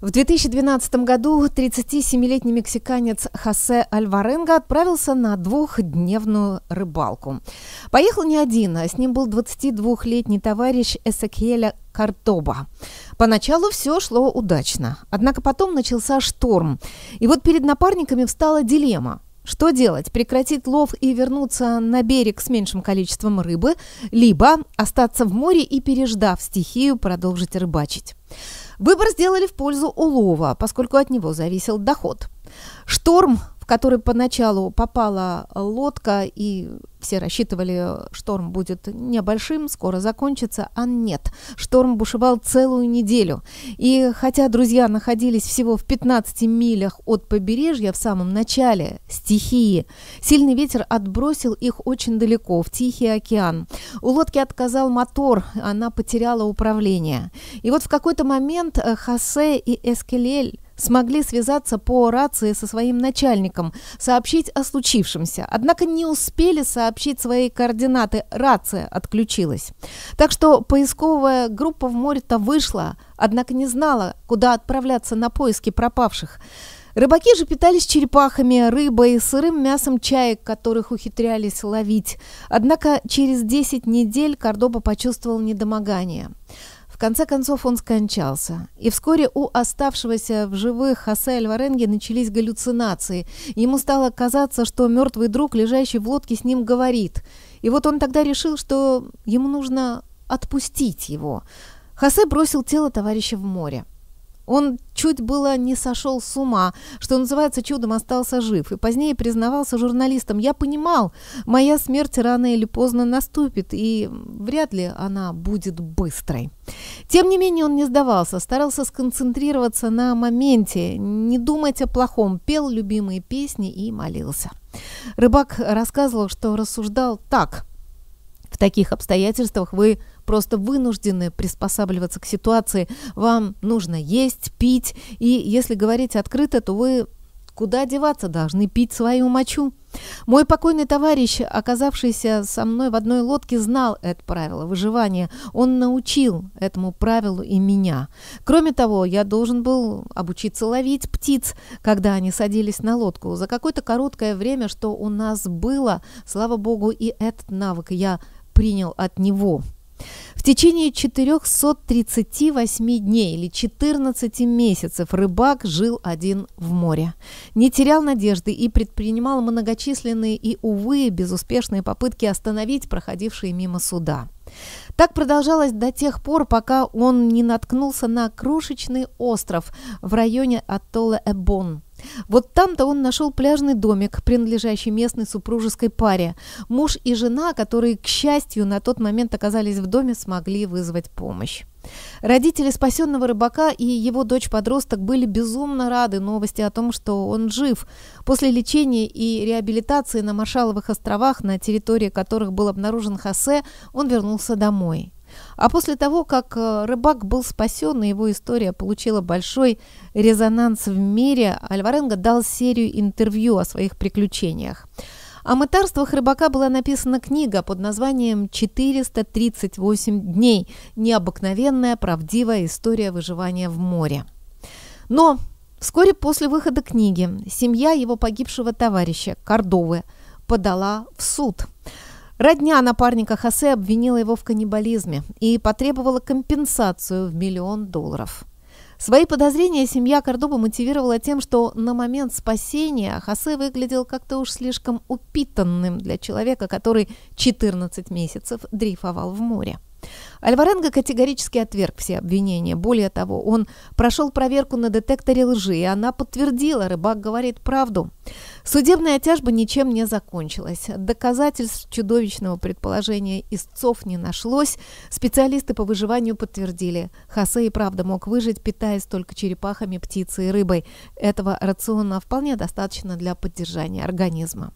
В 2012 году 37-летний мексиканец Хосе Альваренга отправился на двухдневную рыбалку. Поехал не один, а с ним был 22-летний товарищ Эсекеля Картоба. Поначалу все шло удачно, однако потом начался шторм. И вот перед напарниками встала дилемма. Что делать? Прекратить лов и вернуться на берег с меньшим количеством рыбы, либо остаться в море и, переждав стихию, продолжить рыбачить. Выбор сделали в пользу улова, поскольку от него зависел доход. Шторм который поначалу попала лодка, и все рассчитывали, шторм будет небольшим, скоро закончится, а нет. Шторм бушевал целую неделю. И хотя друзья находились всего в 15 милях от побережья в самом начале стихии, сильный ветер отбросил их очень далеко, в Тихий океан. У лодки отказал мотор, она потеряла управление. И вот в какой-то момент э, Хосе и Эскелель смогли связаться по рации со своим начальником, сообщить о случившемся, однако не успели сообщить свои координаты, рация отключилась. Так что поисковая группа в море-то вышла, однако не знала, куда отправляться на поиски пропавших. Рыбаки же питались черепахами, рыбой, сырым мясом чаек, которых ухитрялись ловить. Однако через 10 недель Кордоба почувствовал недомогание конце концов он скончался, и вскоре у оставшегося в живых Хосе Альваренги начались галлюцинации. Ему стало казаться, что мертвый друг, лежащий в лодке, с ним говорит. И вот он тогда решил, что ему нужно отпустить его. Хосе бросил тело товарища в море. Он чуть было не сошел с ума, что называется, чудом остался жив, и позднее признавался журналистам. Я понимал, моя смерть рано или поздно наступит, и вряд ли она будет быстрой. Тем не менее он не сдавался, старался сконцентрироваться на моменте, не думать о плохом, пел любимые песни и молился. Рыбак рассказывал, что рассуждал так – таких обстоятельствах вы просто вынуждены приспосабливаться к ситуации. Вам нужно есть, пить, и если говорить открыто, то вы куда деваться должны пить свою мочу. Мой покойный товарищ, оказавшийся со мной в одной лодке, знал это правило выживания. Он научил этому правилу и меня. Кроме того, я должен был обучиться ловить птиц, когда они садились на лодку. За какое-то короткое время, что у нас было, слава богу, и этот навык я принял от него. В течение 438 дней или 14 месяцев рыбак жил один в море. Не терял надежды и предпринимал многочисленные и, увы, безуспешные попытки остановить проходившие мимо суда. Так продолжалось до тех пор, пока он не наткнулся на крошечный остров в районе атолла Эбон – вот там-то он нашел пляжный домик, принадлежащий местной супружеской паре. Муж и жена, которые, к счастью, на тот момент оказались в доме, смогли вызвать помощь. Родители спасенного рыбака и его дочь-подросток были безумно рады новости о том, что он жив. После лечения и реабилитации на Маршаловых островах, на территории которых был обнаружен Хосе, он вернулся домой. А после того, как э, рыбак был спасен и его история получила большой резонанс в мире, Альваренго дал серию интервью о своих приключениях. О мытарствах рыбака была написана книга под названием «438 дней. Необыкновенная правдивая история выживания в море». Но вскоре после выхода книги семья его погибшего товарища Кордовы подала в суд – Родня напарника Хосе обвинила его в каннибализме и потребовала компенсацию в миллион долларов. Свои подозрения семья Кордоба мотивировала тем, что на момент спасения Хосе выглядел как-то уж слишком упитанным для человека, который 14 месяцев дрейфовал в море. Альваренго категорически отверг все обвинения. Более того, он прошел проверку на детекторе лжи, и она подтвердила, рыбак говорит правду. Судебная тяжба ничем не закончилась. Доказательств чудовищного предположения истцов не нашлось. Специалисты по выживанию подтвердили. Хосе и правда мог выжить, питаясь только черепахами, птицей и рыбой. Этого рациона вполне достаточно для поддержания организма.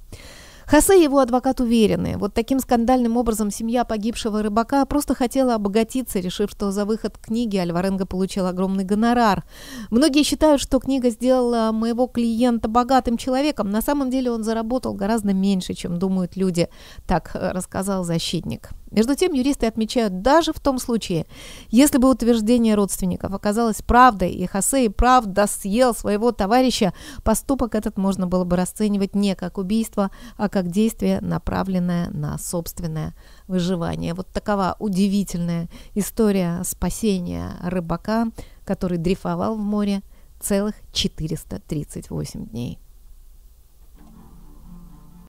Хосе и его адвокат уверены, вот таким скандальным образом семья погибшего рыбака просто хотела обогатиться, решив, что за выход книги Альваренго получил огромный гонорар. Многие считают, что книга сделала моего клиента богатым человеком. На самом деле он заработал гораздо меньше, чем думают люди, так э, рассказал защитник. Между тем, юристы отмечают, даже в том случае, если бы утверждение родственников оказалось правдой, и Хосе и правда съел своего товарища, поступок этот можно было бы расценивать не как убийство, а как действие, направленное на собственное выживание. Вот такова удивительная история спасения рыбака, который дрейфовал в море целых 438 дней.